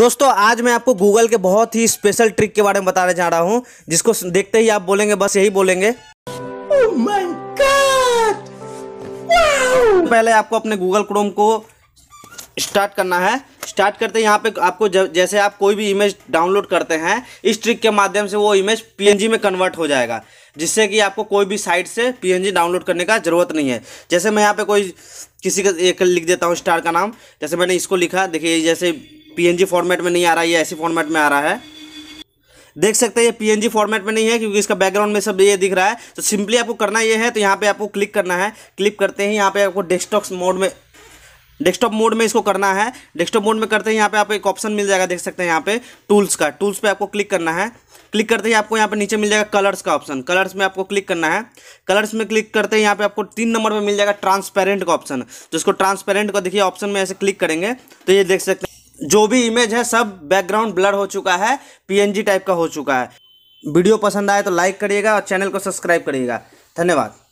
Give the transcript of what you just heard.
दोस्तों आज मैं आपको गूगल के बहुत ही स्पेशल ट्रिक के बारे में बताने जा रहा हूँ जिसको देखते ही आप बोलेंगे बस यही बोलेंगे oh पहले आपको अपने गूगल क्रोम को स्टार्ट करना है स्टार्ट करते हैं यहाँ पे आपको जैसे आप कोई भी इमेज डाउनलोड करते हैं इस ट्रिक के माध्यम से वो इमेज पीएनजी में कन्वर्ट हो जाएगा जिससे कि आपको कोई भी साइट से पीएनजी डाउनलोड करने का ज़रूरत नहीं है जैसे मैं यहाँ पे कोई किसी का एक लिख देता हूँ स्टार का नाम जैसे मैंने इसको लिखा देखिए जैसे पीएनजी फॉर्मेट में नहीं आ रहा है ये ऐसी फॉर्मेट में आ रहा है देख सकते हैं ये पीएनजी फॉर्मेट में नहीं है क्योंकि इसका बैकग्राउंड में सब ये दिख रहा है तो सिंपली आपको करना ये है तो यहाँ पे आपको क्लिक करना है क्लिक करते ही यहाँ पे आपको डेस्कटॉप मोड में डेस्कटॉप मोड में इसको करना है डेस्कटॉप मोड में करते ही यहाँ पे आपको एक ऑप्शन मिल जाएगा देख सकते हैं यहाँ पे टूल्स का टूल्स पे आपको क्लिक करना है क्लिक करते ही आपको यहाँ पे नीचे मिल जाएगा कलर्स का ऑप्शन कलर्स में आपको क्लिक करना है कलर्स में क्लिक करते ही यहाँ पे आपको तीन नंबर पर मिल जाएगा ट्रांसपेरेंट का ऑप्शन तो इसको ट्रांसपेरेंट का देखिए ऑप्शन में ऐसे क्लिक करेंगे तो ये देख सकते हैं जो भी इमेज है सब बैकग्राउंड ब्लर हो चुका है पीएनजी टाइप का हो चुका है वीडियो पसंद आए तो लाइक करिएगा और चैनल को सब्सक्राइब करिएगा धन्यवाद